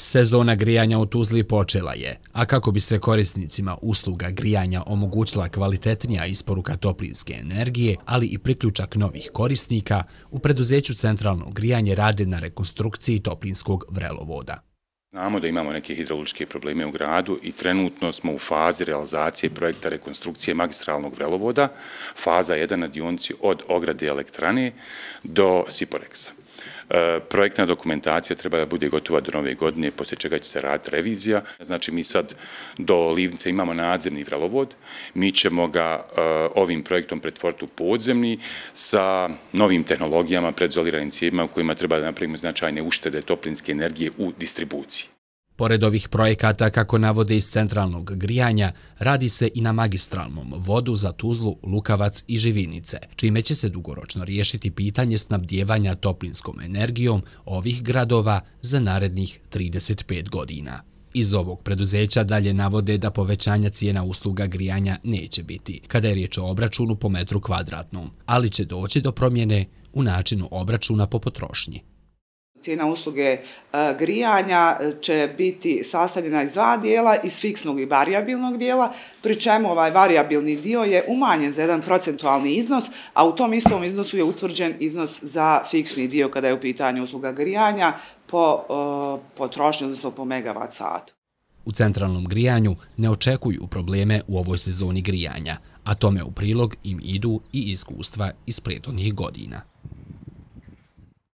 Sezona grijanja u Tuzli počela je, a kako bi se korisnicima usluga grijanja omogućila kvalitetnija isporuka toplinske energije, ali i priključak novih korisnika, u preduzeću centralno grijanje rade na rekonstrukciji toplinskog vrelovoda. Znamo da imamo neke hidrauličke probleme u gradu i trenutno smo u fazi realizacije projekta rekonstrukcije magistralnog vrelovoda, faza 1 na dionci od ograde elektrane do Siporeksa. E, projektna dokumentacija treba da bude gotova do nove godine, poslije čega će se raditi revizija. Znači, mi sad do Livnice imamo nadzemni vralovod, mi ćemo ga e, ovim projektom pretvoriti u podzemni sa novim tehnologijama, predzoliranim cijevima u kojima treba da napravimo značajne uštede toplinske energije u distribuciji. Pored ovih projekata, kako navode iz centralnog grijanja, radi se i na magistralnom vodu za Tuzlu, Lukavac i Živinice, čime će se dugoročno riješiti pitanje snabdjevanja toplinskom energijom ovih gradova za narednih 35 godina. Iz ovog preduzeća dalje navode da povećanja cijena usluga grijanja neće biti, kada je riječ o obračunu po metru kvadratnom, ali će doći do promjene u načinu obračuna po potrošnji. Cijena usluge e, grijanja e, će biti sastavljena iz dva dijela, iz fiksnog i variabilnog dijela, pri čemu ovaj variabilni dio je umanjen za jedan procentualni iznos, a u tom istom iznosu je utvrđen iznos za fiksni dio kada je u pitanju usluga grijanja po e, potrošnju, odnosno po megawatt satu. U centralnom grijanju ne očekuju probleme u ovoj sezoni grijanja, a tome u prilog im idu i iskustva iz prijetodnih godina.